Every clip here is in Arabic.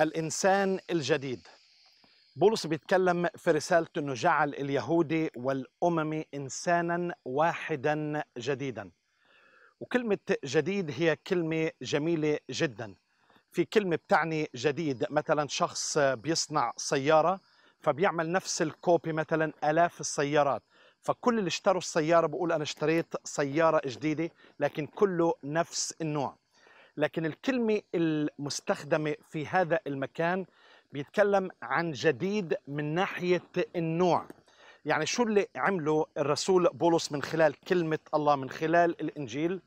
الإنسان الجديد بولس بيتكلم في رسالته أنه جعل اليهودي والأممي إنسانا واحدا جديدا وكلمة جديد هي كلمة جميلة جدا في كلمة بتعني جديد مثلا شخص بيصنع سيارة فبيعمل نفس الكوبي مثلا آلاف السيارات فكل اللي اشتروا السيارة بقول أنا اشتريت سيارة جديدة لكن كله نفس النوع لكن الكلمة المستخدمة في هذا المكان بيتكلم عن جديد من ناحية النوع يعني شو اللي عمله الرسول بولس من خلال كلمة الله من خلال الإنجيل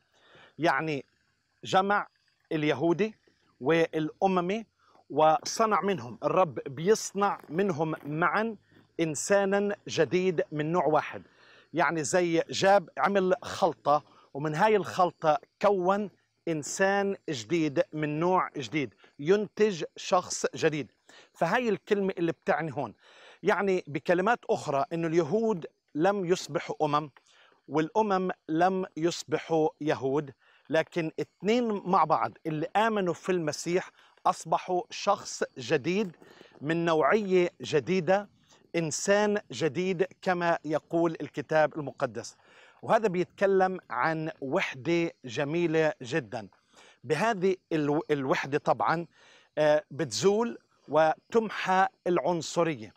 يعني جمع اليهودي والأممي وصنع منهم الرب بيصنع منهم معا إنسانا جديد من نوع واحد يعني زي جاب عمل خلطة ومن هاي الخلطة كون انسان جديد من نوع جديد ينتج شخص جديد فهي الكلمه اللي بتعني هون يعني بكلمات اخرى انه اليهود لم يصبحوا امم والامم لم يصبحوا يهود لكن اثنين مع بعض اللي امنوا في المسيح اصبحوا شخص جديد من نوعيه جديده انسان جديد كما يقول الكتاب المقدس وهذا بيتكلم عن وحدة جميلة جدا بهذه الوحدة طبعا آه، بتزول وتمحى العنصرية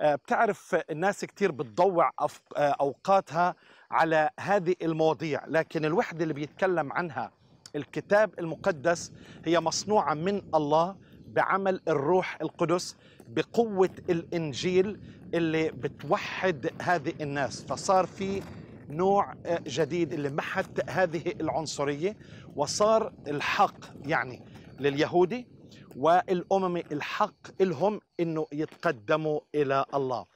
آه، بتعرف الناس كتير بتضوع آه، أوقاتها على هذه المواضيع لكن الوحدة اللي بيتكلم عنها الكتاب المقدس هي مصنوعة من الله بعمل الروح القدس بقوة الإنجيل اللي بتوحد هذه الناس فصار في نوع آه، جديد اللي محت هذه العنصرية وصار الحق يعني لليهودي والأمم الحق لهم أنه يتقدموا إلى الله